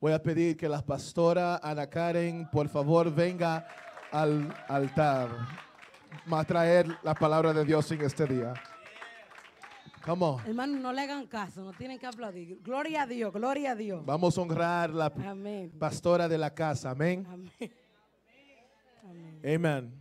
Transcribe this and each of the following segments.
Voy a pedir que la pastora Ana Karen, por favor, venga al altar. Va a traer la palabra de Dios en este día. Come Hermano, no le hagan caso, no tienen que aplaudir. Gloria a Dios, gloria a Dios. Vamos a honrar la pastora de la casa. Amén. Amén.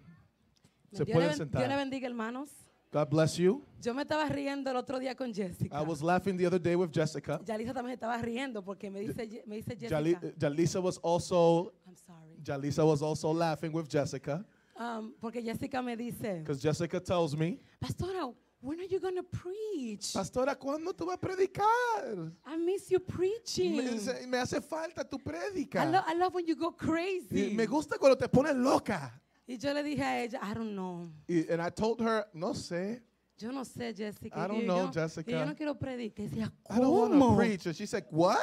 Se pueden sentar. Dios le bendiga, hermanos. God bless you. Yo me estaba riendo el otro día con Jessica. I was laughing the other day with Jessica. Jalisa también estaba riendo porque me dice, me dice Jessica. Jali eh, was also. I'm sorry. Jalisa was also laughing with Jessica. Um, porque Jessica me dice. Because Jessica tells me. Pastora, when are you going to preach? Pastora, ¿cuándo tú vas a predicar? I miss you preaching. Me, me hace falta tu predica. I, lo I love when you go crazy. Y me gusta cuando te pones loca. Y yo le dije a ella, I don't know. Y, and I told her, no sé. Yo no sé, Jessica. I don't know, yo, Jessica. Y yo no quiero predicar. Decía, ¿cómo? I don't want to preach. And she's what?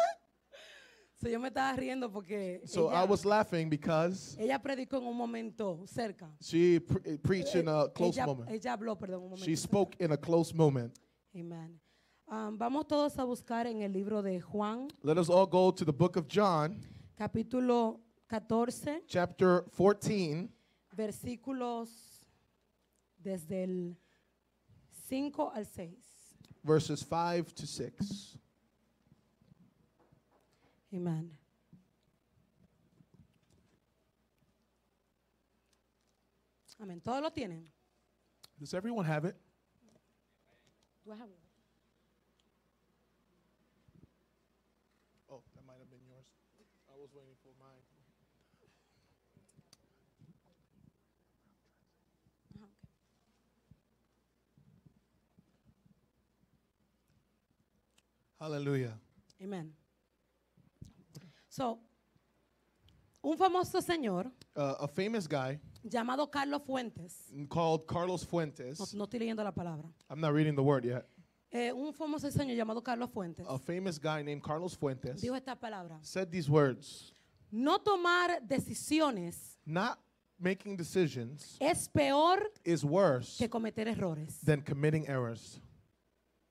So yo me estaba riendo porque So ella, I was laughing because ella predicó en un momento cerca. She pre eh, preached in a eh, close ella, moment. Ella habló, perdón, un momento. She spoke in a close moment. Amen. Um, vamos todos a buscar en el libro de Juan. Let us all go to the book of John. Capítulo 14. Chapter 14 versículos desde el 5 al 6. Verses 5 to 6. Amen. Amén. ¿Todos lo tienen? Does everyone have it? Do I have it? Aleluya. Amen. So, un famoso señor Uh, a famous guy llamado Carlos Fuentes. called Carlos Fuentes. no estoy leyendo la palabra. I'm not reading the word yet. Eh, un famoso señor llamado Carlos Fuentes A famous guy named Carlos Fuentes dijo esta palabra. said these words No tomar decisiones Not making decisions es peor is worse que cometer errores. than committing errors.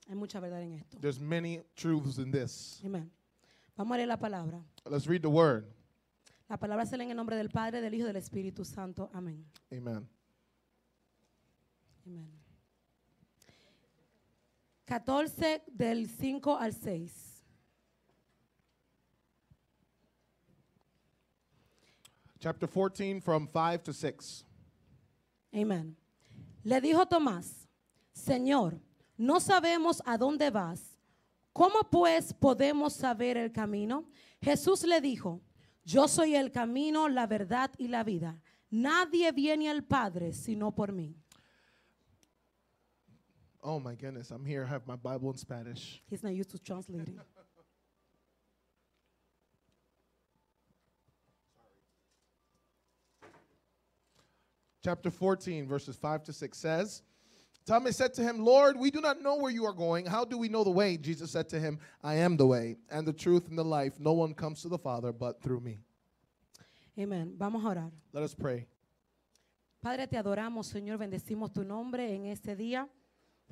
Hay mucha verdad en esto. There's many truths in this. Amen. Vamos a leer la palabra. Let's read the word. La palabra se en el nombre del Padre, del Hijo y del Espíritu Santo. Amén. Amen. Amen. 14 del 5 al 6. Chapter 14 from 5 to 6. Amen. Le dijo Tomás, Señor, no sabemos a dónde vas. ¿Cómo pues podemos saber el camino? Jesús le dijo, yo soy el camino, la verdad y la vida. Nadie viene al Padre sino por mí. Oh my goodness, I'm here, I have my Bible in Spanish. He's not used to translating. Chapter 14, verses 5 to 6 says, Thomas said to him, Lord, we do not know where you are going. How do we know the way? Jesus said to him, I am the way and the truth and the life. No one comes to the Father but through me. Amen. Vamos a orar. Let us pray. Padre, te adoramos, Señor. Bendecimos tu nombre en este día.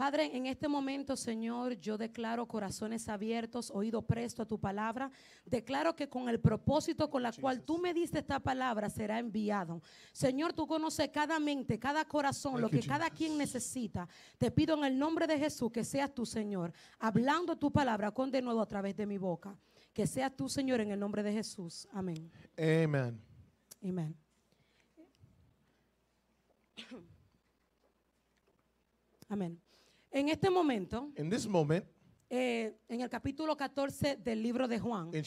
Padre, en este momento, Señor, yo declaro corazones abiertos, oído presto a tu palabra. Declaro que con el propósito con la cual tú me diste esta palabra será enviado. Señor, tú conoces cada mente, cada corazón, lo que cada quien necesita. Te pido en el nombre de Jesús que seas tú, Señor, hablando tu palabra con de nuevo a través de mi boca. Que seas tú, Señor, en el nombre de Jesús. Amén. Amén. Amén. Amén. En este momento, eh, en el capítulo 14 del libro de Juan, in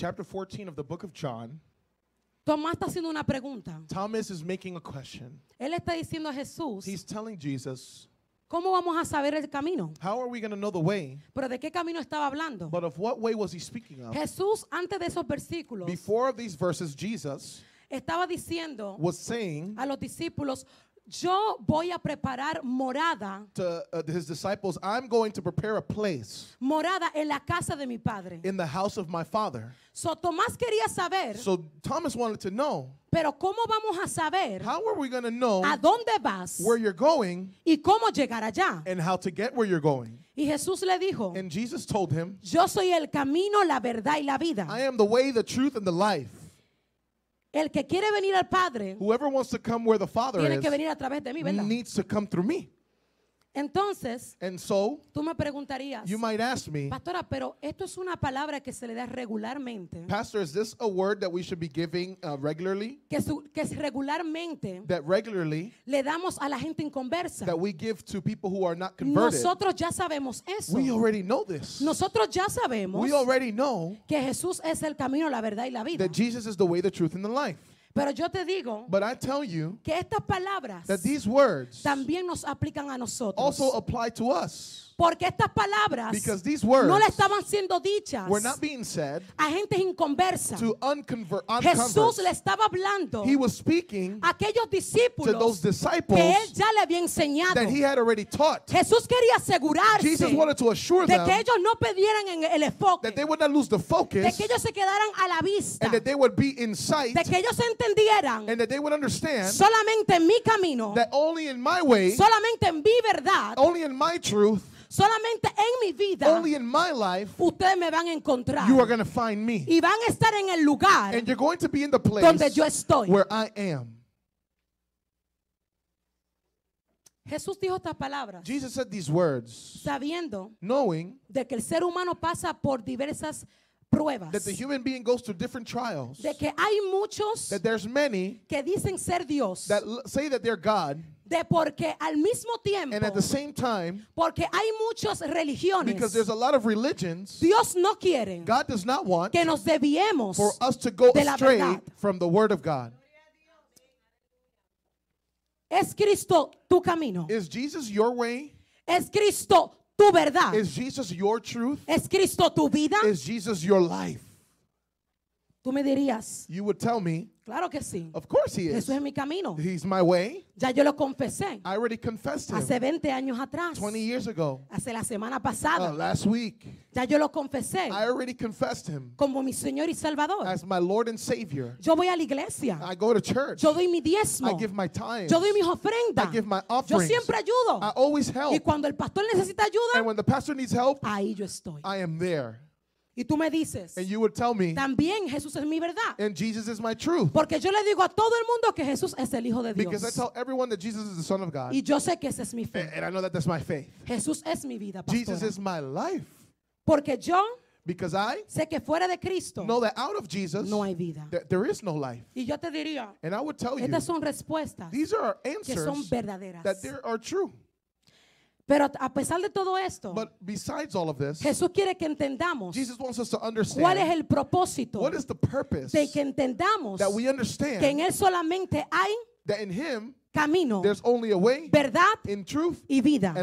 Tomás está haciendo una pregunta. Thomas is a Él está diciendo a Jesús, ¿Cómo vamos a saber el camino? Pero de qué camino estaba hablando? Jesús antes de esos versículos. estaba diciendo a los discípulos yo voy a preparar morada. Uh, to his disciples, I'm going to prepare a place. Morada en la casa de mi padre. In the house of my father. So Tomás quería saber. So Thomas wanted to know. Pero cómo vamos a saber? How are we going to know? A dónde vas? Where you're going? Y cómo llegar allá? And how to get where you're going? Y Jesús le dijo. And Jesus told him. Yo soy el camino, la verdad y la vida. I am the way, the truth, and the life. El que quiere venir al Padre, whoever wants to come where the Father tiene que venir a través de mí, ¿verdad? needs to come through me. Entonces, And so, tú me preguntarías, you might ask me, Pastora, pero esto es una palabra que se le da regularmente. Pastor, is this a word that we should be giving uh, regularly? Que, su, regularmente that regularly le damos a la gente inconversa. That we give to people who are not converted. Nosotros ya sabemos eso. We already know this. Nosotros ya sabemos we already know que Jesús es el camino, la verdad y la vida. That Jesus is the way, the truth and the life. Pero yo te digo que estas palabras también nos aplican a nosotros. Porque estas palabras no le estaban siendo dichas a gente inconversa. conversa. Jesús le estaba hablando a aquellos discípulos que él ya le había enseñado. Jesús quería asegurarse de que ellos no perdieran el enfoque, de que ellos se quedaran a la vista, de que ellos se entendieran que that they solamente en mi camino, solamente en mi verdad, Solamente en mi vida my ustedes me van a encontrar. Y van a estar en el lugar donde yo estoy. Jesús dijo estas palabras. words, sabiendo knowing de que el ser humano pasa por diversas pruebas. That the human being goes through different trials. De que hay muchos that there's many que dicen ser Dios. That say that they're God. De porque al mismo tiempo, and at the same time, porque hay muchas religiones, because there's a lot of religions, Dios no quiere, God does not want, que nos debiemos for us to go astray from the Word of God. Es Cristo tu camino. Is Jesus your way? Es Cristo tu verdad? Is Jesus your truth? ¿Es Cristo tu vida? Is Jesus your life? Tú me dirías. You would tell me. Claro que sí. Of course he is. Jesús es mi camino. He's my way. Ya yo lo confesé. I already confessed him. Hace 20 años atrás. 20 years ago. Hace la semana pasada. Oh, last week. Ya yo lo confesé. I already confessed him. Como mi Señor y Salvador. As my Lord and Savior. Yo voy a la iglesia. I go to church. Yo doy mi diezmo. I give my tithe. Yo doy mis ofrendas. I give my offerings. Yo siempre ayudo. I always help. Y cuando el pastor necesita ayuda, And when the pastor needs help, ahí yo estoy. I am there. Y tú me dices, también Jesús es mi verdad. And Jesus is my truth. Porque yo le digo a todo el mundo que Jesús es el Hijo de Dios. Because I tell everyone that Jesus is the Y yo sé que esa es mi fe. And I know that that's Jesús es mi vida, Porque yo sé que fuera de Cristo no hay vida. there is no Y yo te diría, estas son respuestas que son verdaderas. Pero a pesar de todo esto, Jesús quiere que entendamos cuál es el propósito de que entendamos que en Él solamente hay camino, verdad y vida.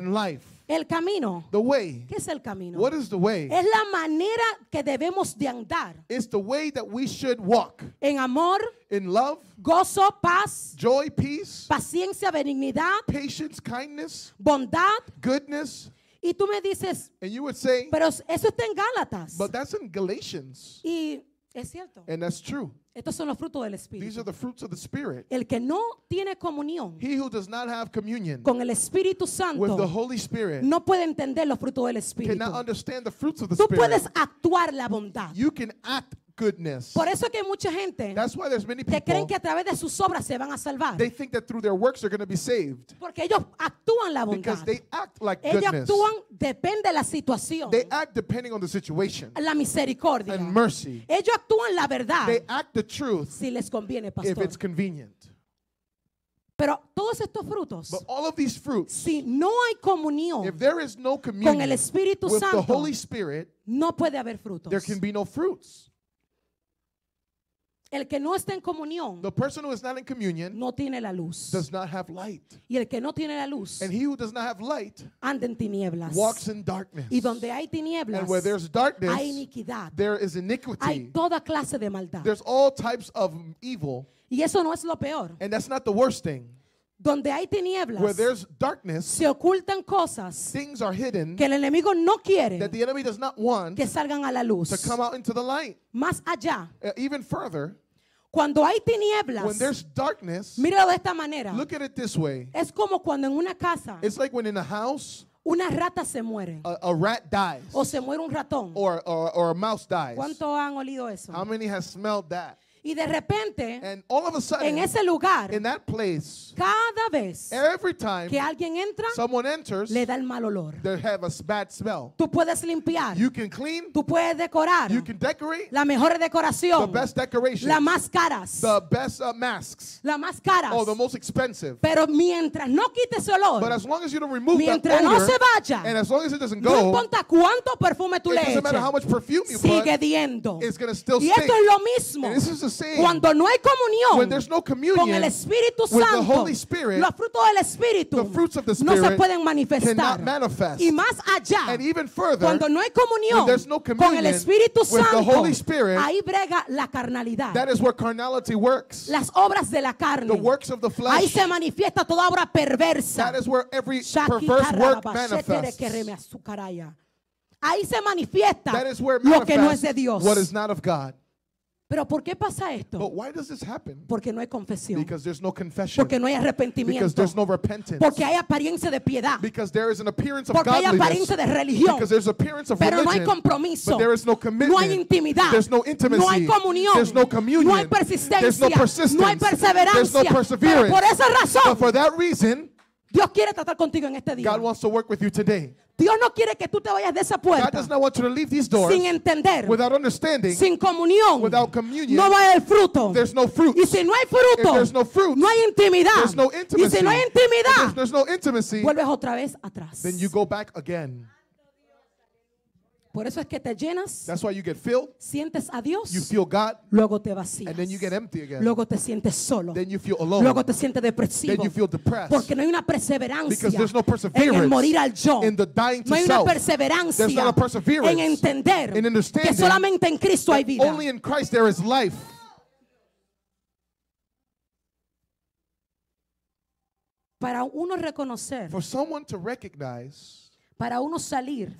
El camino. The way. ¿Qué es el camino? What is the way? Es la manera que debemos de andar. It's the way that we should walk. En amor. In love. Gozo, paz. Joy, peace. Paciencia, benignidad. Patience, kindness. Bondad. Goodness. Y tú me dices, And you would say, pero eso está en Gálatas. But that's in Galatians. Y es cierto. And that's true. Estos son los frutos del Espíritu. These are the fruits of the Spirit. El que no tiene comunión He who does not have communion con el Espíritu Santo, with the Holy Spirit no puede entender los frutos del Espíritu. cannot understand the fruits of the Tú Spirit. puedes actuar la bondad, You can act por eso que hay mucha gente que creen que a través de sus obras se van a salvar. Porque ellos actúan la bondad. Ellos actúan depende de la situación, la misericordia. Ellos actúan la verdad si les conviene, pastor. Pero todos estos frutos, si no hay comunión con el Espíritu Santo, no puede haber frutos. El que no está en comunión no tiene la luz. Y el que no tiene la luz anda en tinieblas. Y donde hay tinieblas hay iniquidad. Hay toda clase de maldad. Y eso no es lo peor. Donde hay tinieblas se ocultan cosas que el enemigo no quiere que salgan a la luz. Más allá uh, even further, cuando hay tinieblas, there's de esta manera. Es como cuando en una casa house, una rata se muere a, rat dies o se muere un ratón. ¿Cuánto han olido eso? Y de repente, en ese lugar, cada vez que alguien entra, le da el mal olor. Tú puedes limpiar. Tú puedes decorar. La mejor decoración. The Las más caras. The uh, Las más oh, expensive. Pero mientras no quites el olor, mientras no se vaya, no importa cuánto perfume tú le eches, sigue diendo. y esto es lo mismo cuando no hay comunión con el Espíritu Santo, los frutos del Espíritu no se pueden manifestar. Y más allá, cuando no hay comunión con el Espíritu Santo, ahí brega la carnalidad. Las obras de la carne. Ahí se manifiesta toda obra perversa. Ahí se manifiesta lo que no es de Dios. Pero ¿por qué pasa esto? Porque no hay confesión. Porque no hay arrepentimiento. Porque hay apariencia de piedad. Porque hay apariencia de religión. Pero no hay compromiso. no hay intimidad. no hay comunión. no hay persistencia. no hay perseverancia. por esa razón, Dios quiere tratar contigo en este día. Dios no quiere que tú te vayas de esa puerta sin entender, sin comunión. No va a fruto. Y si no hay fruto, no hay intimidad. Y si no hay intimidad, vuelves otra vez atrás. back again. Por eso es que te llenas. Sientes a Dios. Luego te vacías. Luego te sientes solo. Luego te sientes depresivo. Porque no hay una perseverancia en morir al yo. no hay una perseverancia en entender que solamente en Cristo hay vida. Para uno reconocer para uno salir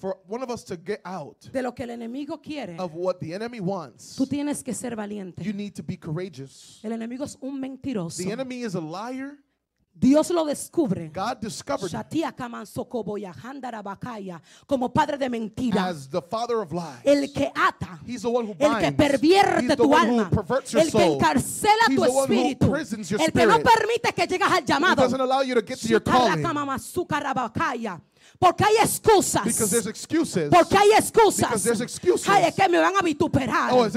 de lo que el enemigo quiere, tú tienes que ser valiente. El enemigo es un mentiroso. The enemy is Dios lo descubre. como padre de mentira. El que ata, el que pervierte tu alma, el que encarcela tu espíritu, el que no permite que llegas al llamado. Porque hay excusas. Porque hay excusas. hay es que me van a vituperar. Oh,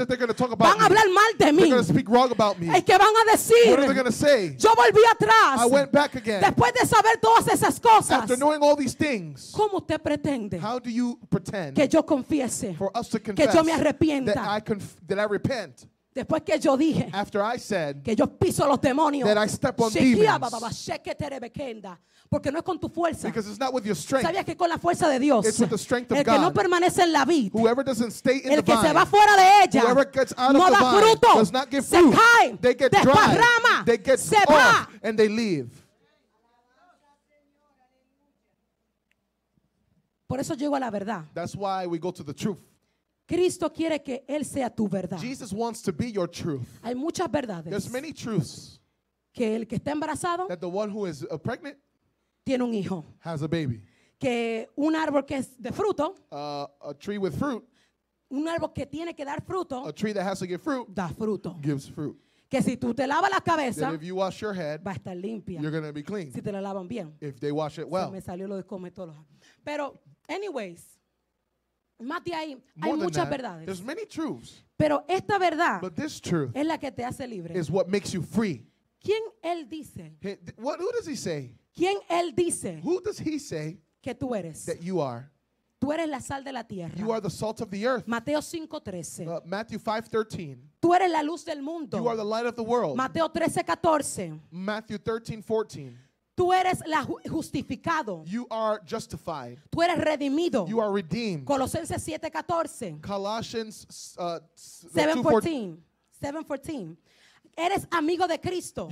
van a hablar mal de mí. Es que van a decir. Yo volví atrás. Después de saber todas esas cosas. ¿Cómo te pretende? que yo confiese. que yo me arrepienta. I repent? Después que yo dije que yo piso los demonios, porque no es con tu fuerza. Sabías que con la fuerza de Dios, el que no permanece en la vida el que se va fuera de ella, no da fruto, se cae, se get y se va. Por eso llego a la verdad. why we go to the truth. Cristo quiere que él sea tu verdad. Jesus wants to be your truth. Hay muchas verdades There's many truths que el que está embarazado that the one who is uh, pregnant tiene un hijo, has a baby. que un árbol que es de fruto, Uh, a tree with fruit, un árbol que tiene que dar fruto, a tree that has to give fruit, da fruto. gives fruit. Que si tú te lavas la cabeza, if you wash your head, va a estar limpia. you're going to be clean. Si te la lavan bien. If they wash it Se well. me salió lo de comer todos los Pero, anyways, más de ahí, hay muchas than that, verdades. There's many truths, Pero esta verdad es la que te hace libre. is what makes you free. ¿Quién él dice? What, who does he say? ¿Quién él dice Who does he say que tú eres? that you are? Tú eres la sal de la tierra. You are the salt of the earth. Mateo 5:13. Uh, Matthew 5:13. Tú eres la luz del mundo. You are the light of the world. Mateo 13:14. Matthew 13:14. Tú eres la justificado. You are justified. Tú eres redimido. You are redeemed. Colosenses 7:14. Colossians 7:14. 7:14. Eres amigo de Cristo.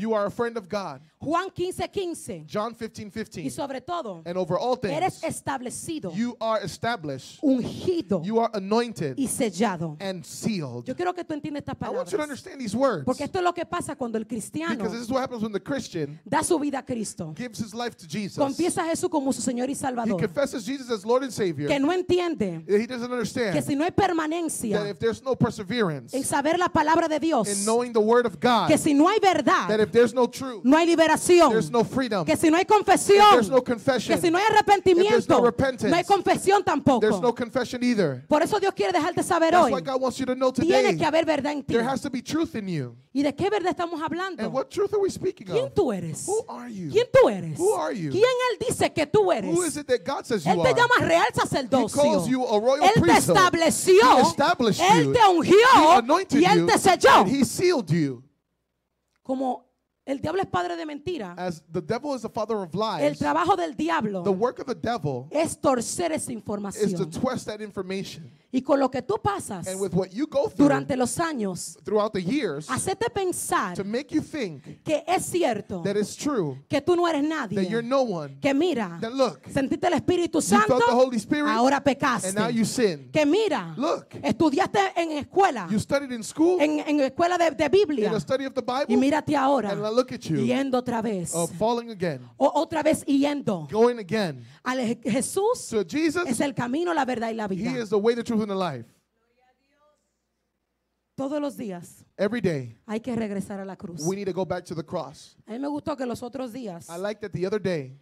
Juan 15, 15. Y sobre todo, eres establecido. You are Ungido. You are Y sellado. sealed. Yo quiero que tú entiendas estas palabras. Porque esto es lo que pasa cuando el cristiano Because this is what happens when the Christian da su vida a Cristo. Gives his life to Jesus. Confiesa a Jesús como su Señor y Salvador. Que no entiende. Que si no hay permanencia. perseverance. En saber la palabra de Dios. In knowing the word of God que si no hay verdad, no, hay liberación, no que si no hay confesión, no que si no hay arrepentimiento, no, hay confesión tampoco. Por eso Dios quiere dejarte saber hoy. Tiene que haber verdad en ti. There has to be truth in ¿Y de qué verdad estamos hablando? what ¿Quién tú eres? ¿Quién tú eres? ¿Quién Él dice que tú eres? él te llama real sacerdote él te estableció. él te ungió. y Él te selló. sealed you como el diablo es padre de mentira. el trabajo del diablo es torcer esa información. to twist that information. Y con lo que tú pasas durante los años, hacete pensar que es cierto que tú no eres nadie, que mira, sentiste el Espíritu Santo, ahora pecaste, que mira, estudiaste en escuela, en, en escuela de, Biblia, y mírate ahora, yendo otra vez, o otra vez yendo, Jesús es el camino, la verdad y la vida. in life. Todos los días. Every day. Hay que regresar a la cruz. We need to go back to the cross. A mí me gustó que los otros días. I like that the other day.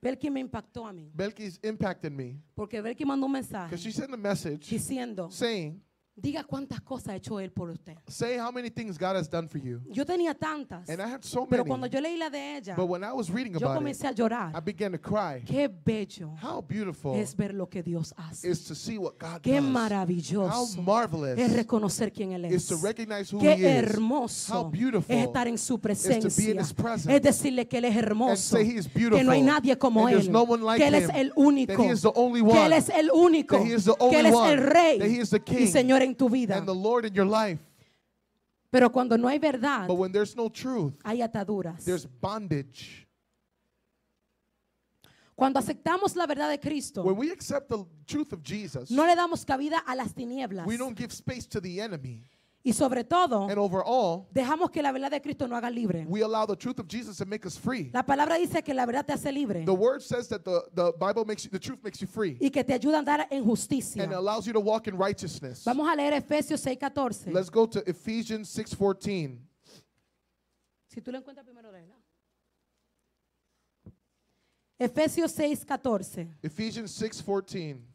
Belki me impactó a mí. Belki's impacted me. Porque Belki mandó un mensaje. Because she sent a message. Diciendo. Saying. Diga cuántas cosas ha hecho él por usted. Say how many things God has done for you. Yo tenía tantas. And I had so many. Pero cuando yo leí la de ella, But when I was reading about yo about comencé a llorar. I began to cry. Qué bello. How beautiful. Es ver lo que Dios hace. Is to see what God Qué does. maravilloso. How marvelous. Es reconocer quién él es. Is to recognize who Qué he hermoso. How beautiful. Es estar en su presencia. Is to be in his presence. Es decirle que él es hermoso. And say he is beautiful. Que no hay nadie como And él. No one like que él es el único. That he is the only one. Que él es el único. That he is the only que él es el rey. That he is the king. Y Señor en tu vida. Pero cuando no hay verdad, hay ataduras. Cuando aceptamos la verdad de Cristo, no le damos cabida a las tinieblas. Y sobre todo, And over all, dejamos que la verdad de Cristo nos haga libre. we allow the truth of Jesus to make us free. La palabra dice que la verdad te hace libre The word says that the, the Bible makes you, the truth makes you free y que te ayuda a andar en justicia. and allows you to walk in righteousness. Vamos a leer Efesios 6:14. Let's go to Ephesians 6:14. Si tú lo encuentras primero, léela. Efesios 6:14. Ephesians 6:14.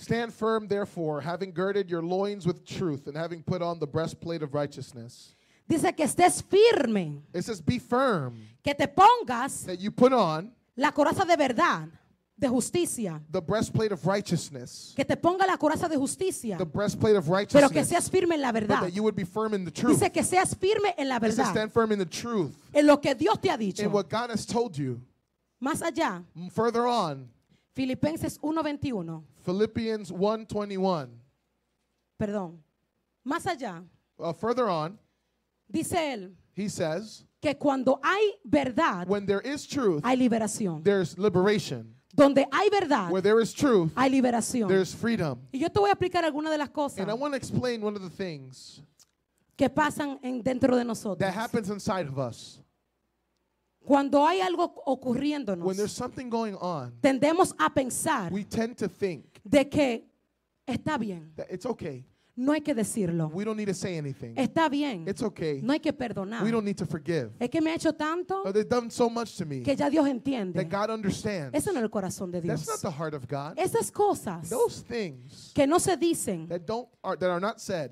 Stand firm, therefore, having girded your loins with truth and having put on the breastplate of righteousness. Dice que estés firme. It says, be firm. Que te pongas that you put on la coraza de verdad, de justicia. The breastplate of righteousness. Que te ponga la coraza de justicia. The breastplate of righteousness. Pero que seas firme en la verdad. But that you would be firm in the truth. Dice que seas firme en la verdad. stand firm in the truth. En lo que Dios te ha dicho. In what God has told you. Más allá. Further on. Filipenses 1:21. Philippians 1:21. Perdón. Más allá. Uh, further on. Dice él. He says. Que cuando hay verdad. When there is truth. Hay liberación. There's liberation. Donde hay verdad, Where there is truth, hay liberación. There's freedom. Y yo te voy a explicar algunas de las cosas And I want to explain one of the things que pasan en, dentro de nosotros. That happens inside of us. Cuando hay algo ocurriéndonos, When there's something going on, tendemos a pensar we tend to think de que está bien. It's okay. No hay que decirlo. Está bien. No hay que perdonar. Es que me ha hecho tanto oh, que ya Dios entiende. Eso no es el corazón de Dios. Esas cosas que no se dicen,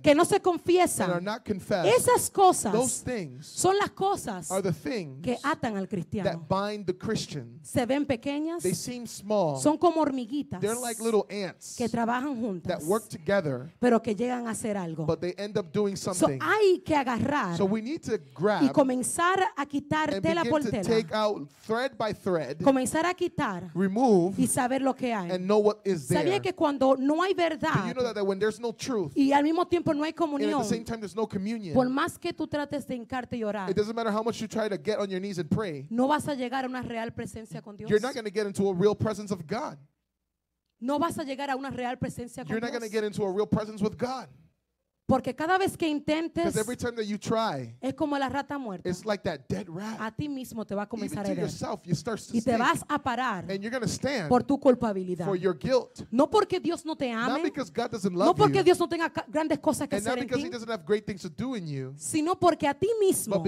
que no se confiesan, esas cosas son las cosas que atan al cristiano. Se ven pequeñas, son como hormiguitas que trabajan juntas, pero que llegan hacer algo. hay que agarrar y comenzar a quitar and tela por tela. Comenzar a quitar y saber lo que hay. and know Sabía que cuando no hay verdad no y al mismo tiempo no hay comunión, no por más que tú trates de encarte y orar, no vas a llegar a una real presencia con Dios. you're not going to get into real presence of God. No vas a llegar a una real presencia con You're not going to get into a real presence with God. Porque cada vez que intentes, es como la rata muerta. A ti mismo te va a comenzar a herir. y te vas a parar por tu culpabilidad. No porque Dios no te ame. no porque Dios no tenga grandes cosas que hacer en ti. sino porque a ti mismo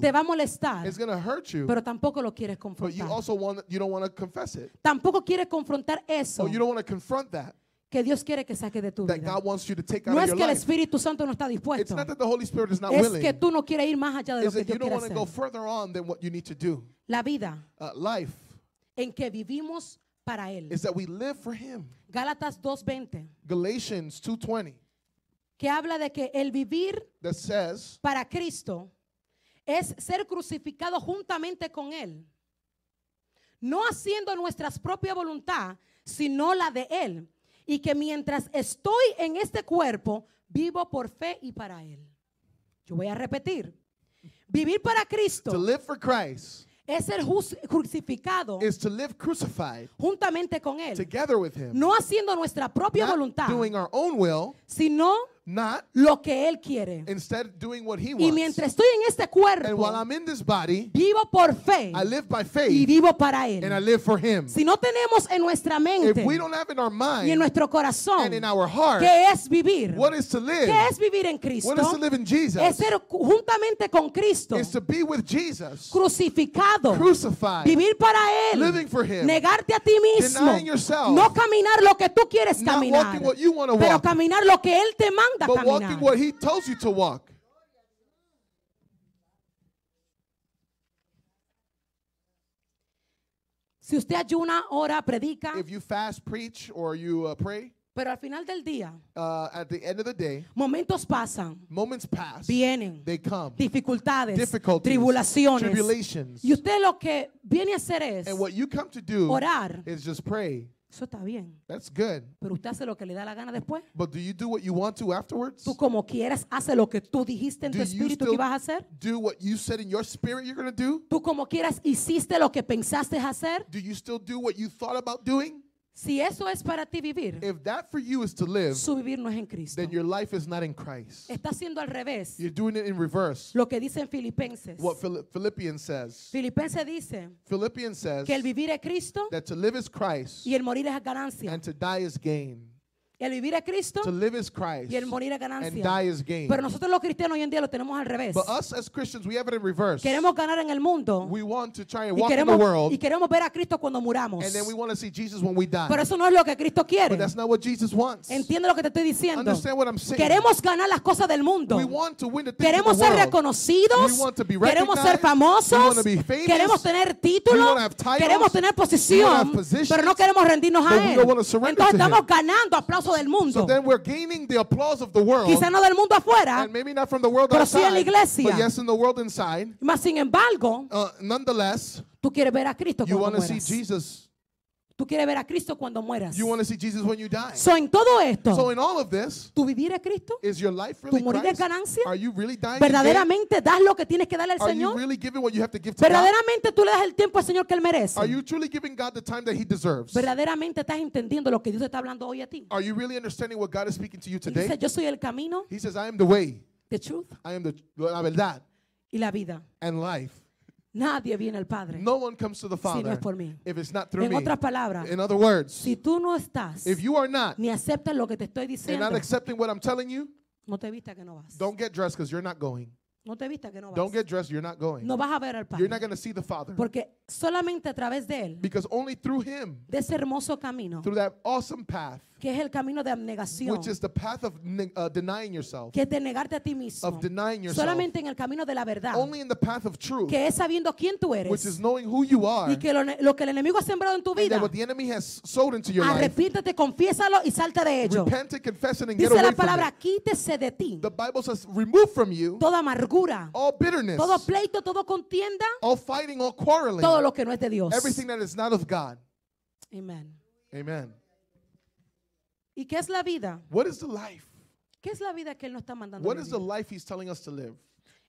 te va a molestar. pero tampoco lo quieres confrontar. Tampoco quieres confrontar eso que Dios quiere que saque de tu vida. No es que el Espíritu Santo no está dispuesto. Es que tú no quieres ir más allá de lo que Dios quiere hacer. La vida uh, life en que vivimos para Él. Gálatas 2.20, 2:20 que habla de que el vivir para Cristo es ser crucificado juntamente con Él. No haciendo nuestras propias voluntad, sino la de Él y que mientras estoy en este cuerpo, vivo por fe y para Él. Yo voy a repetir. Vivir para Cristo. es ser crucificado juntamente con Él. no haciendo nuestra propia voluntad, sino lo que él quiere. Y mientras estoy en este cuerpo, vivo por fe. y vivo para él. Si no tenemos en nuestra mente y en nuestro corazón qué es vivir, qué es vivir en Cristo, es ser juntamente con Cristo, crucificado, vivir para él, negarte a ti mismo, no caminar lo que tú quieres caminar, pero caminar lo que él te manda manda but caminar. walking what he tells you to walk. Si usted ayuna, ora, predica, If you fast, preach, or you uh, pray, pero al final del día, uh, at the end of the day, momentos pasan, moments pass, vienen, they come, dificultades, difficulties, tribulaciones. tribulations. Y usted lo que viene a hacer es and what you come to do orar, is just pray Eso está bien. That's good. Pero usted hace lo que le da la gana después. But do you do what you want to afterwards? Tú como quieras hace lo que tú dijiste en tu espíritu que ibas a hacer. Do what you said in your spirit you're going do? Tú como quieras hiciste lo que pensaste hacer. Do you still do what you thought about doing? Si eso es para ti vivir, if that for you is to live, su vivir no es en Cristo. then your life is not in Christ. Está haciendo al revés You're doing it in reverse. lo que dicen Filipenses. What Phil- Philippians says. Filipenses dice Philippians says que el vivir es Cristo that to live is Christ y el morir es ganancia. and to die is gain. El vivir a Cristo y el morir a Pero nosotros los cristianos hoy en día lo tenemos al revés. Queremos ganar en el mundo y queremos, ver a Cristo cuando muramos. Pero eso no es lo que Cristo quiere. But Entiende lo que te estoy diciendo. Queremos ganar las cosas del mundo. Queremos ser reconocidos, queremos ser famosos, queremos tener títulos. queremos tener posición, pero no queremos rendirnos a Él. Entonces estamos ganando aplausos del mundo. So Quizá no del mundo afuera, pero outside, sí en la iglesia. Yes, Mas sin embargo, uh, tú quieres ver a Cristo you want to See Jesus Tú quieres ver a Cristo cuando mueras. So en todo esto, tu vivir es Cristo. tu morir es ganancia. Verdaderamente das lo que tienes que darle al Señor. Verdaderamente tú le das el tiempo al Señor que él merece. Verdaderamente estás entendiendo lo que Dios te está hablando hoy a ti. Él Dice, yo soy el camino. la verdad. Y la vida. Nadie viene al Padre. No one comes to the Father si no es por mí. If it's not through en me. otras palabras, In other words, si tú no estás, if you are not, ni aceptas lo que te estoy diciendo, not accepting what I'm telling you, no te vistas que no vas. Don't get dressed because you're not going. No te vistas que no vas. Don't get dressed, you're not going. No vas a ver al Padre. You're not going to see the Father. Porque solamente a través de él, because only through him, de ese hermoso camino, through that awesome path, que es el camino de abnegación, uh, que es de a ti mismo, solamente en el camino de la verdad, que es sabiendo quién tú eres y que lo, que el enemigo ha sembrado en tu vida, what the confiésalo y salta de ello. Dice la palabra, quítese de ti Bible says, remove from you toda amargura, bitterness, todo pleito, todo contienda, todo lo que no es de Dios. everything that is not of God. Amen. Amen. ¿Y qué es la vida? What is the life? ¿Qué es la vida que él nos está mandando? What is the life he's telling us to live?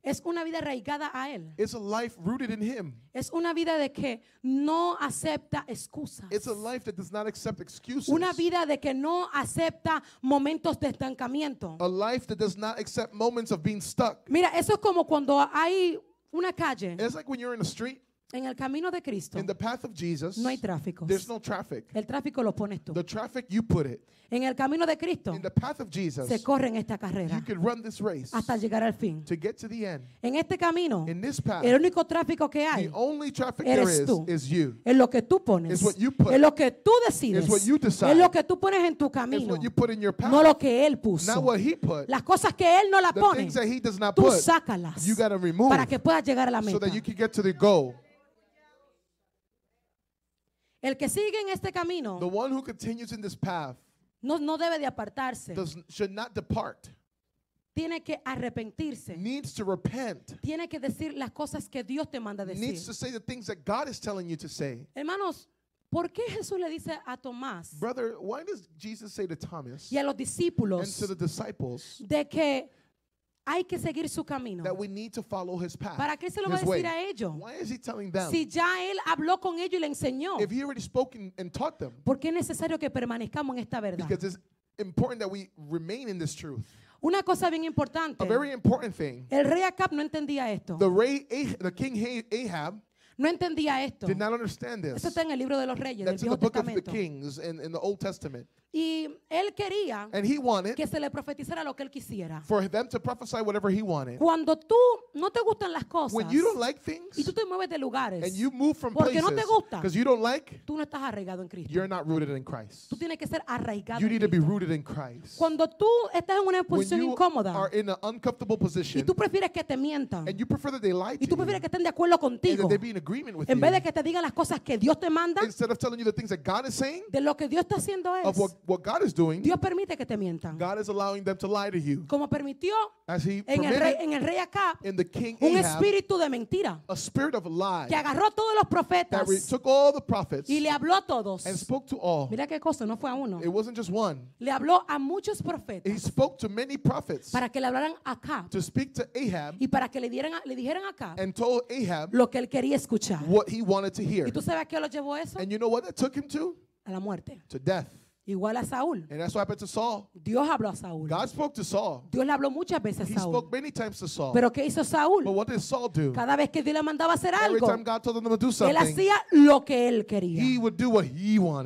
Es una vida arraigada a él. It's a life rooted in him. Es una vida de que no acepta excusas. It's a life that does not accept excuses. Una vida de que no acepta momentos de estancamiento. A life that does not accept moments of being stuck. Mira, eso es como cuando hay una calle. It's like when you're in a street en el camino de Cristo no hay tráfico. El tráfico lo pones tú. En el camino de Cristo se corre en esta carrera hasta llegar al fin. En este camino, el único tráfico que hay es tú. es lo que tú pones, es lo que tú decides, es lo que tú pones en tu camino, no lo que Él puso. Las cosas que Él no las pone, tú sácalas para que puedas llegar a la meta. El que sigue en este camino The one who continues in this path no, no debe de apartarse. does, should not depart, Tiene que arrepentirse. needs to repent, Tiene que decir las cosas que Dios te manda decir. needs to say the things that God is telling you to say. Hermanos, ¿por qué Jesús le dice a Tomás Brother, why does Jesus say to Thomas y a los and discípulos to the disciples de que hay que seguir su camino. ¿Para qué se lo va a decir a ellos? Si ya él habló con ellos y le enseñó. If he already spoke and taught them, porque es necesario que permanezcamos en esta verdad. Because it's important that we remain in this truth. Una cosa bien importante. A very important El rey Acab no entendía esto. The, rey, the Ahab no entendía esto. Did not understand this. Esto está en el libro de los Reyes del Viejo Testamento. Y él quería que se le profetizara lo que él quisiera. Cuando tú no te gustan las cosas y tú te mueves de lugares, Porque no te gusta. tú no estás arraigado en Cristo. Tú tienes que ser arraigado. en Cristo. Cuando tú estás en una posición incómoda y tú prefieres que te mientan y tú prefieres que estén de acuerdo contigo en vez de que te digan las cosas que Dios te manda, de lo que Dios está haciendo es what God is doing, Dios permite que te mientan. God is allowing them to lie to you. Como permitió As he en el rey, en el rey Acab in the king un espíritu de mentira a spirit of lie, que agarró a todos los profetas that took all the prophets y le habló a todos. and spoke to all. Mira qué cosa, no fue a uno. It wasn't just one. Le habló a muchos He profetas spoke to many prophets para que le hablaran a Acab to speak to Ahab y para que le, dieran, le dijeran a Acab and told Ahab lo que él quería escuchar. what he wanted to hear. ¿Y tú sabes a qué lo llevó eso? And you know what that took him to? A la muerte. To death. Igual a Saúl. Dios habló a Saúl. Dios habló muchas veces a Saúl. Pero ¿qué hizo Saúl? Cada vez que Dios le mandaba hacer algo, él hacía lo que él quería.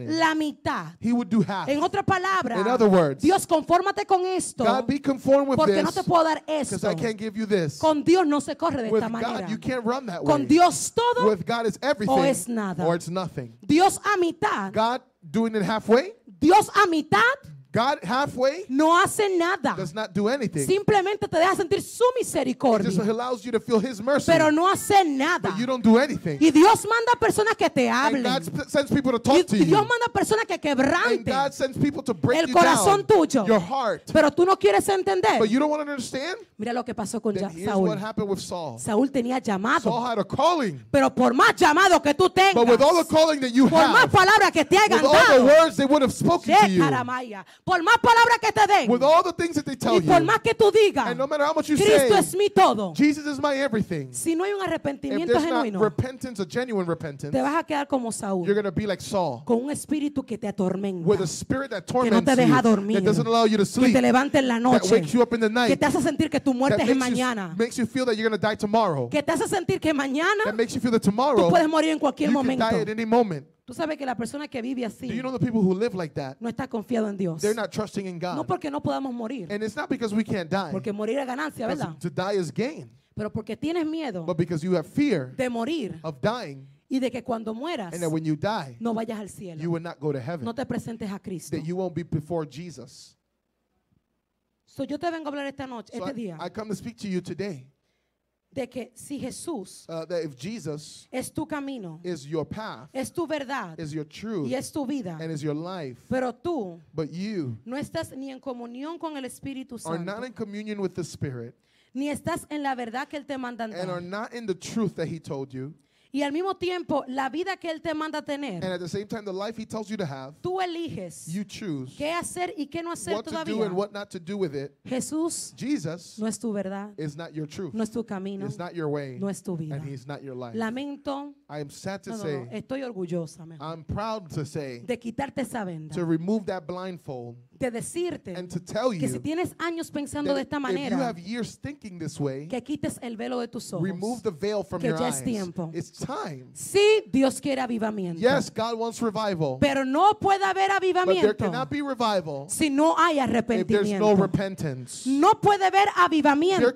La mitad. En otras palabras, In other words, Dios, confórmate con esto, porque no te puedo dar esto. Con Dios no se corre de esta manera. Con Dios todo o es nada. Dios a mitad, God doing it halfway Dios a mitad God halfway no hace nada. Does not do anything. Simplemente te deja sentir su misericordia. It just allows you to feel his mercy. Pero no hace nada. But you don't do anything. Y Dios manda personas que te hablen. And God sends people to talk y, to you. Dios manda personas que quebranten. And God sends people to break el corazón you down, tuyo. Your heart. Pero tú no quieres entender. But you don't want to understand. Mira lo que pasó con Then Saúl. What happened with Saul. Saúl tenía llamado. Saul had a calling. Pero por más llamado que tú tengas. But with all the calling that you por have, más palabras que te hayan dado. All the words they would have spoken to you. Por más palabras que te den. y por más que tú digas. Cristo es mi todo. Si no hay un arrepentimiento genuino. Te vas a quedar como Saúl. Con un espíritu que te atormenta. que no te deja dormir. Que te levanta en la noche. Que te hace sentir que tu muerte es mañana. Que te hace sentir que mañana. Tú puedes morir en cualquier momento. Tú sabes que la persona que vive así no está confiado en Dios. No porque no podamos morir, porque morir es ganancia, ¿verdad? Pero porque tienes miedo de morir dying, y de que cuando mueras no vayas al cielo, no te presentes a Cristo. That you won't be before Jesus. So, yo te vengo a hablar esta noche, So este día, de que si Jesús uh, es tu camino, is es tu verdad, y es tu vida, pero tú no estás ni en comunión con el Espíritu Santo, ni estás en la verdad que él te manda and are not in the truth that he told you, y al mismo tiempo, la vida que él te manda tener. And at the same time, the life he tells you to have. Tú eliges. You choose. Qué hacer y qué no hacer what todavía. to do and what not to do with it. Jesús. Jesus. No es tu verdad. Is not your truth. No es tu camino. It's not your way. No es tu vida. And he's not your life. Lamento. I am sad to no, no, say. No, estoy orgullosa. Mejor. I'm proud to say. De quitarte esa venda. To remove that blindfold de decirte que si tienes años pensando de esta manera, que quites el velo de tus ojos, que ya es tiempo. Sí, Dios quiere avivamiento. pero no puede haber avivamiento si no hay arrepentimiento. No, puede haber avivamiento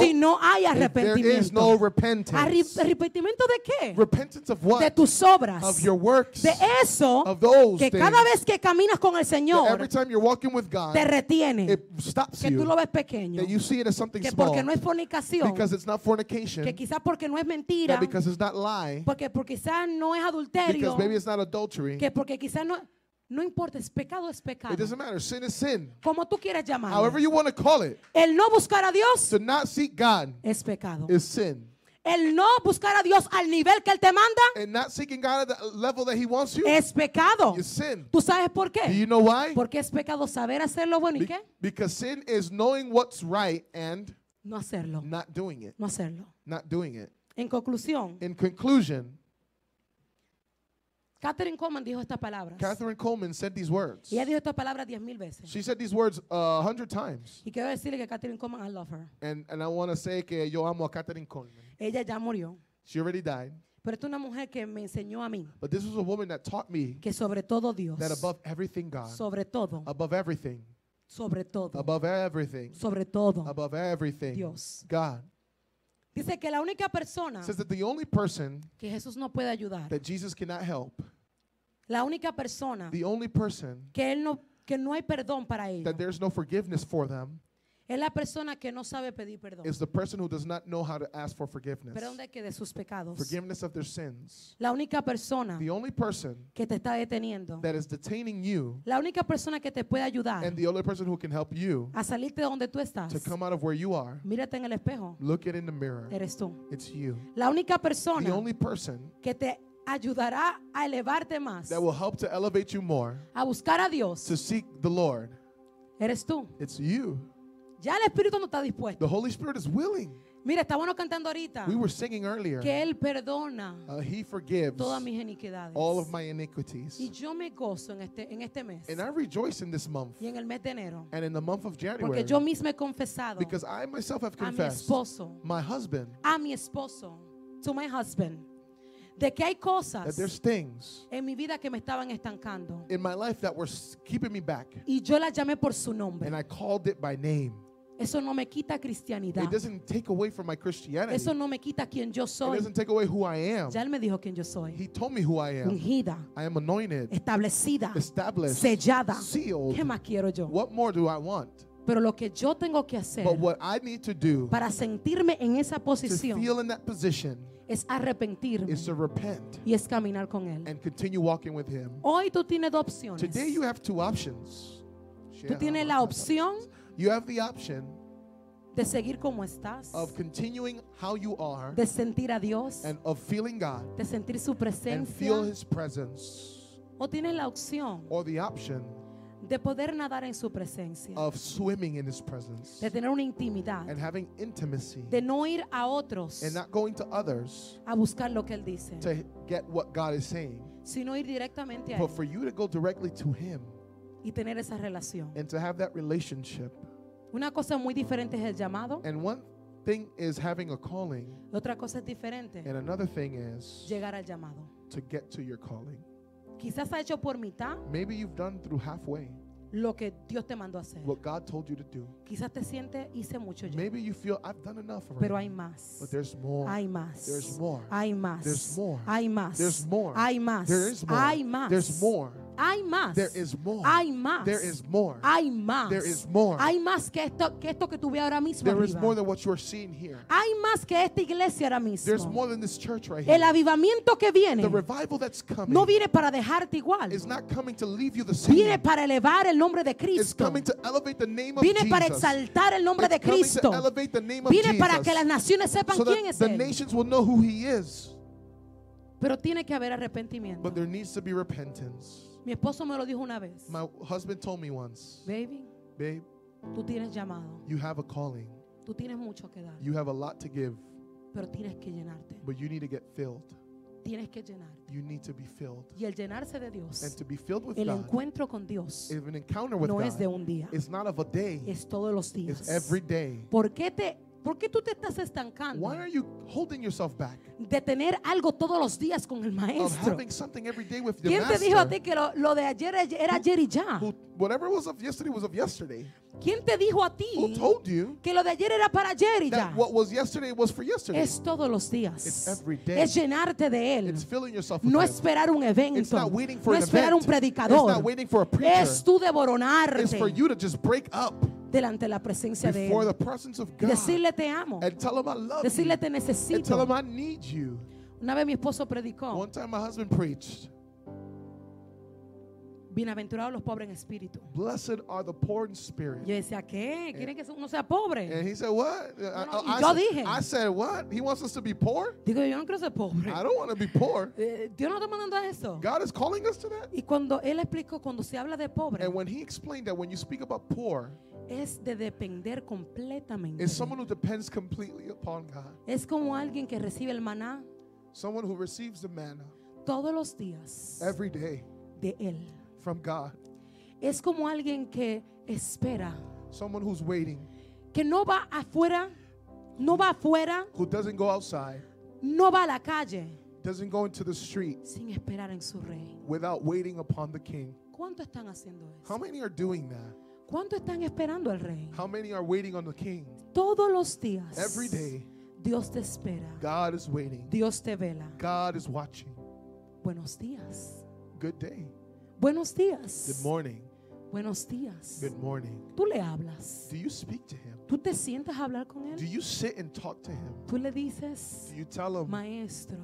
si no hay arrepentimiento. ¿Arrepentimiento de qué? De tus obras. de eso que cada vez que caminas con el Señor, Señor God, te retiene, que tú lo ves pequeño, que porque no es fornicación, que quizás porque no es mentira, lie, porque, porque quizás no es adulterio, que porque quizás no... No importa, es pecado es pecado. Como tú quieras llamarlo. El no buscar a Dios. To not Es pecado el no buscar a Dios al nivel que él te manda and not seeking God at the level that he wants you, es pecado. sin. ¿Tú sabes por qué? you know Porque es pecado saber hacer lo bueno y qué? Because sin is knowing what's right and No hacerlo. not doing it. No hacerlo. Not doing it. En conclusión, In conclusion, Catherine Coleman dijo estas palabras. Catherine Coleman said these words. Y ella dijo estas palabras diez mil veces. She said these words uh, a hundred times. Y quiero decirle que Catherine Coleman, I love her. And, and I want to say que yo amo a Catherine Coleman. Ella ya murió. She already died. Pero esta es una mujer que me enseñó a mí. But this was a woman that taught me que sobre todo Dios. That above everything God. Sobre todo. Above everything. Sobre todo. Above everything. Sobre todo. Above everything. Dios. God. Dice que la única persona says that the only person que Jesús no puede ayudar, that Jesus cannot help, la única persona the only person que él no que no hay perdón para ellos, that there's no forgiveness for them, es la persona que no sabe pedir perdón. is the person who does not know how Perdón de que sus pecados. Forgiveness of their sins. La única persona que te está deteniendo. La única persona que te puede ayudar the only person who can a salirte de donde tú estás. to come out Mírate en el espejo. look Eres tú. La única persona que te ayudará a elevarte más. A buscar a Dios. Eres tú. Ya el Espíritu no está dispuesto. The Holy Spirit is willing. Mira, estábamos cantando ahorita. We were singing earlier. Que él perdona uh, he forgives todas mis iniquidades. All of my iniquities. Y yo me gozo en este en este mes. And I rejoice in this month. Y en el mes de enero. And in the month of January. Porque yo mismo he confesado. Because I myself have confessed. A mi esposo. My husband. A mi esposo. To my husband. De que hay cosas things, en mi vida que me estaban estancando. In my life that were keeping me back. Y yo la llamé por su nombre. And I called it by name. Eso no me quita cristianidad. It doesn't take away from my Christianity. Eso no me quita quien yo soy. It doesn't take away who I am. Ya él me dijo quien yo soy. He told me who I am. Ungida. I am anointed. Establecida. Established. Sellada. Sealed. ¿Qué más quiero yo? What more do I want? Pero lo que yo tengo que hacer But what I need to do para sentirme en esa posición to feel in that position, es arrepentirme is to repent y es caminar con Él. And continue walking with him. Hoy tú tienes dos opciones. Today you have two options. Tú tienes la opción You have the option de seguir como estás, of continuing how you are, de sentir a Dios, and of feeling God, de sentir su presencia, and feel His presence, o tienes la opción, or the option, de poder nadar en su presencia, of swimming in his presence, de tener una intimidad, and having intimacy, de no ir a otros, and not going to others, a buscar lo que él dice, to get what God is saying, sino ir directamente a but él. for you to go directly to Him. y tener esa relación. and Una cosa muy diferente es el llamado, And otra cosa es diferente llegar al llamado. Quizás ha hecho por mitad lo que Dios te mandó a hacer. Quizás te sientes, hice mucho pero hay más. Hay más. Hay más. Hay más. Hay más. Hay más. Hay más. There is more. Hay más. There is more. Hay más. There is more. Hay más que esto que esto que tú ves ahora mismo. There arriba. is more than what you are seeing here. Hay más que esta iglesia ahora mismo. There's more than this church right here. El avivamiento que viene. The revival that's coming. No viene para dejarte igual. It's not coming to leave you the same. Viene para elevar el nombre de Cristo. It's coming to elevate the name of viene Jesus. para exaltar el nombre it's de Cristo. coming To elevate the name of viene Jesus. para que las naciones sepan so quién es él. the Nations will know who he is. Pero tiene que haber arrepentimiento. But there needs to be repentance. Mi esposo me lo dijo una vez. My husband told me once. Baby. Babe. Tú tienes llamado. You have a calling. Tú tienes mucho que dar. You have a lot to give. Pero tienes que llenarte. But you need to get filled. Tienes que llenar. You need to be filled. Y el llenarse de Dios. And to be filled with el God, encuentro con Dios. An encounter with no God, es de un día. It's not of a day. Es todos los días. It's every day. ¿Por qué te ¿Por qué tú te estás estancando? Why are you holding yourself back? De tener algo todos los días con el maestro. Of having something every day with the ¿Quién te dijo a ti que lo, lo de ayer era who, ayer y ya? Who, whatever was of yesterday was of yesterday. ¿Quién te dijo a ti who told you que lo de ayer era para ayer y ya? What was yesterday was for yesterday. Es todos los días. It's every day. Es llenarte de él. It's filling yourself with no him. esperar un evento. It's not waiting for no an esperar event. un predicador. It's not waiting for a preacher. Es tú devoronarte. It's for you to just break up delante de la presencia de Él. Decirle te amo. Decirle te necesito. Una vez mi esposo predicó. Bienaventurados los pobres en espíritu. Blessed are the poor in spirit. Yo decía, ¿qué? ¿Quieren que uno sea pobre? And he said, what? No, no, I, yo I dije. Said, I said, what? He wants us to be poor? Digo, yo no quiero ser pobre. I don't want to be poor. Eh, Dios no está mandando a eso. God is calling us to that. Y cuando él explicó, cuando se habla de pobre. And when he explained that, when you speak about poor es de depender completamente. It's someone who depends completely upon God. Es como alguien que recibe el maná someone who receives the manna todos los días every day de él from God. Es como alguien que espera, someone who's waiting, que no va afuera, no va afuera, who doesn't go outside, no va a la calle, doesn't go into the street sin esperar en su rey. without waiting upon the king. ¿Cuánto están haciendo eso? How many are doing that? ¿Cuánto están esperando al rey? How many are waiting on the king? Todos los días. Every day. Dios te espera. God is waiting. Dios te vela. God is watching. Buenos días. Good day. Buenos días. Good morning. Buenos días. Good morning. Tú le hablas. Do you speak to him? Tú te sientas a hablar con él. Do you sit and talk to him? Tú le dices. Do you tell him? Maestro.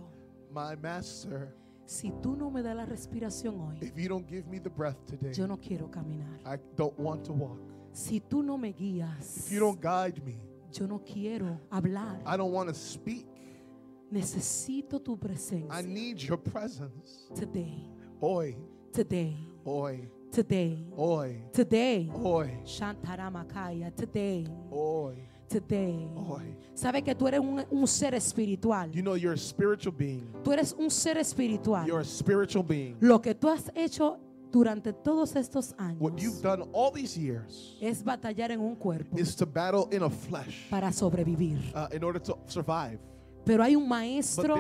My master. Si tú no me das la respiración hoy, you don't give me the breath today, yo no quiero caminar. I don't want to walk. Si tú no me guías, If you don't guide me, yo no quiero hablar. I don't want to speak. Necesito tu presencia. I need your presence. Today. Hoy. Today. Hoy. Today. Hoy. Today. Hoy. Hoy. Today. Hoy today. Hoy. Sabe que tú eres un, un ser espiritual. You know you're a spiritual being. Tú eres un ser espiritual. You're a spiritual being. Lo que tú has hecho durante todos estos años What you've done all these years es batallar en un cuerpo is to battle in a flesh, para sobrevivir. Uh, in order to survive. Pero hay un maestro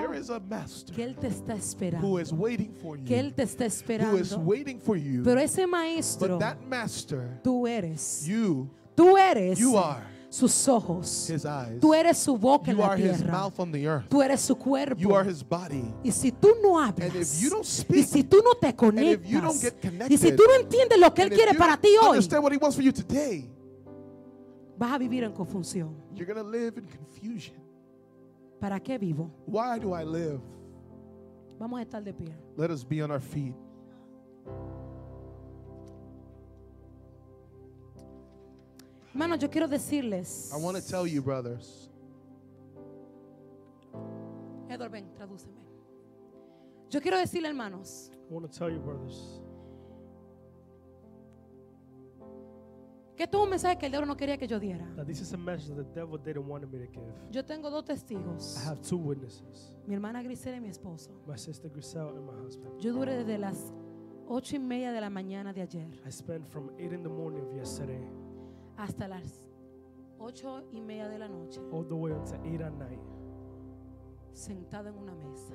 que él te está esperando. Who is waiting for you, que él te está esperando. Who is waiting for you, pero ese maestro, tú eres. You, tú eres. You are sus ojos. Tú eres su boca en la tierra. Tú eres su cuerpo. Y si tú no hablas, y si tú no te conectas, y si tú no entiendes lo que él quiere para ti hoy, vas a vivir en confusión. ¿Para qué vivo? Vamos a estar de pie. Let us be on our Hermano, yo quiero decirles. I want to tell you, brothers. Edward, ven, tradúceme. Yo quiero decirle, hermanos. I want to tell you, brothers. Que esto es un mensaje que el diablo no quería que yo diera. That this is a message that the devil didn't want me to give. Yo tengo dos testigos. I have two witnesses. Mi hermana Grisel y mi esposo. My sister Grisel and my husband. Yo duré desde las ocho y media de la mañana de ayer. I spent from 8 in the morning of yesterday hasta las ocho y media de la noche. Sentado en una mesa.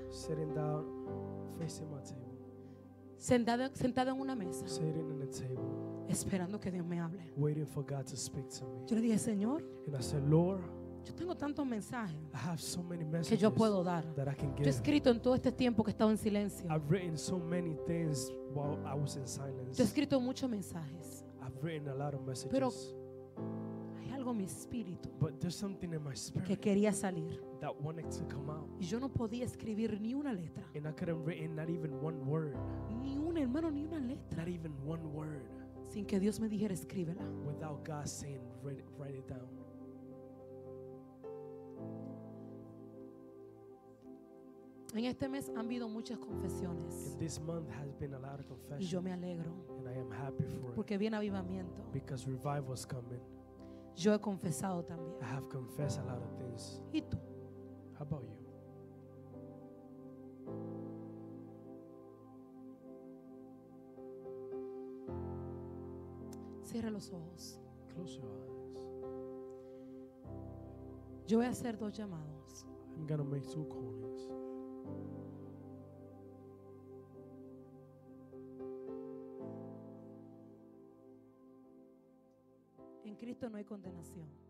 Sentado, sentado en una mesa. Esperando que Dios me hable. Yo le dije, Señor. Yo tengo tantos mensajes que yo puedo dar. Yo he escrito en todo este tiempo que he estado en silencio. yo he escrito muchos mensajes. Pero algo en mi espíritu But there's something in my spirit que quería salir. that wanted to come out. Y yo no podía escribir ni una letra. And I couldn't have written not even one word, Ni una, hermano, ni una letra. not even one word, Sin que Dios me dijera, escríbela. without God saying, write, write it down. En este mes han habido muchas confesiones. And this month has been a lot of confessions. Y yo me alegro and I am happy for it porque viene avivamiento. because revival is coming. Yo he confesado también. I have confessed a lot of things. ¿Y tú? How about you? Cierra los ojos. Close your eyes. Yo voy a hacer dos llamados. I'm gonna make two calls. Cristo no hay condenación.